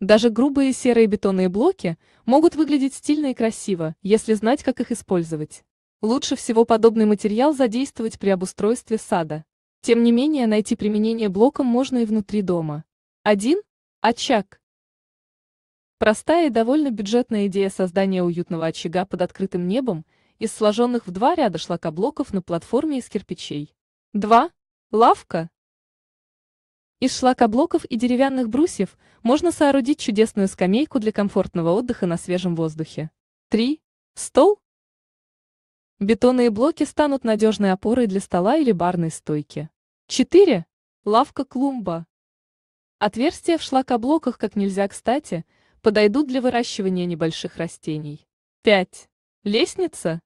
Даже грубые серые бетонные блоки могут выглядеть стильно и красиво, если знать, как их использовать. Лучше всего подобный материал задействовать при обустройстве сада. Тем не менее, найти применение блокам можно и внутри дома. 1. Очаг. Простая и довольно бюджетная идея создания уютного очага под открытым небом из сложенных в два ряда шлакоблоков на платформе из кирпичей. 2. Лавка. Из шлакоблоков и деревянных брусьев можно соорудить чудесную скамейку для комфортного отдыха на свежем воздухе. 3. Стол. Бетонные блоки станут надежной опорой для стола или барной стойки. 4. Лавка-клумба. Отверстия в шлакоблоках как нельзя кстати подойдут для выращивания небольших растений. 5. Лестница.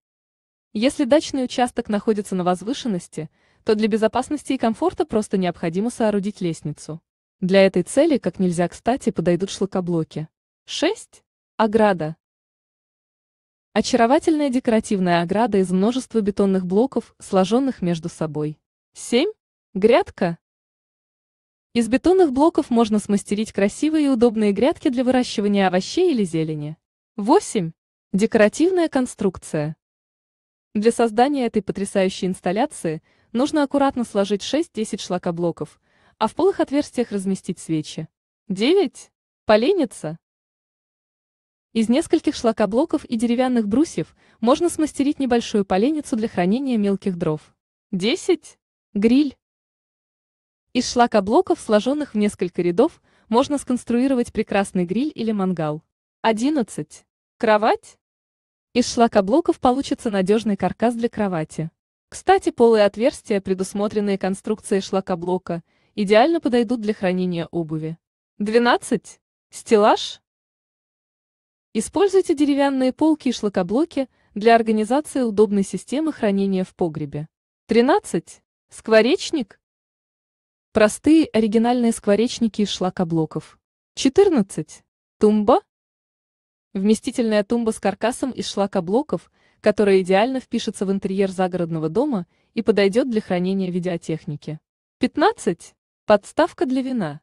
Если дачный участок находится на возвышенности – то для безопасности и комфорта просто необходимо соорудить лестницу. Для этой цели как нельзя кстати подойдут шлакоблоки. 6. Ограда. Очаровательная декоративная ограда из множества бетонных блоков, сложенных между собой. 7. Грядка. Из бетонных блоков можно смастерить красивые и удобные грядки для выращивания овощей или зелени. 8. Декоративная конструкция. Для создания этой потрясающей инсталляции – Нужно аккуратно сложить 6-10 шлакоблоков, а в полых отверстиях разместить свечи. 9. Поленится. Из нескольких шлакоблоков и деревянных брусьев можно смастерить небольшую поленницу для хранения мелких дров. 10. Гриль. Из шлакоблоков, сложенных в несколько рядов, можно сконструировать прекрасный гриль или мангал. 11. Кровать. Из шлакоблоков получится надежный каркас для кровати. Кстати, полые отверстия, предусмотренные конструкцией шлакоблока, идеально подойдут для хранения обуви. 12. Стеллаж. Используйте деревянные полки и шлакоблоки для организации удобной системы хранения в погребе. 13. Скворечник. Простые оригинальные скворечники из шлакоблоков. 14. Тумба. Вместительная тумба с каркасом из шлакоблоков, которая идеально впишется в интерьер загородного дома и подойдет для хранения видеотехники. 15. Подставка для вина.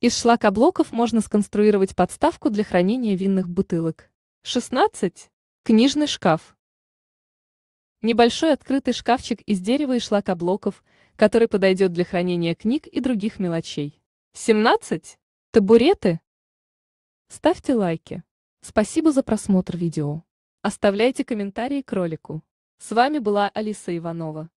Из шлакоблоков можно сконструировать подставку для хранения винных бутылок. 16. Книжный шкаф. Небольшой открытый шкафчик из дерева и шлакоблоков, который подойдет для хранения книг и других мелочей. 17. Табуреты, Ставьте лайки. Спасибо за просмотр видео. Оставляйте комментарии к ролику. С вами была Алиса Иванова.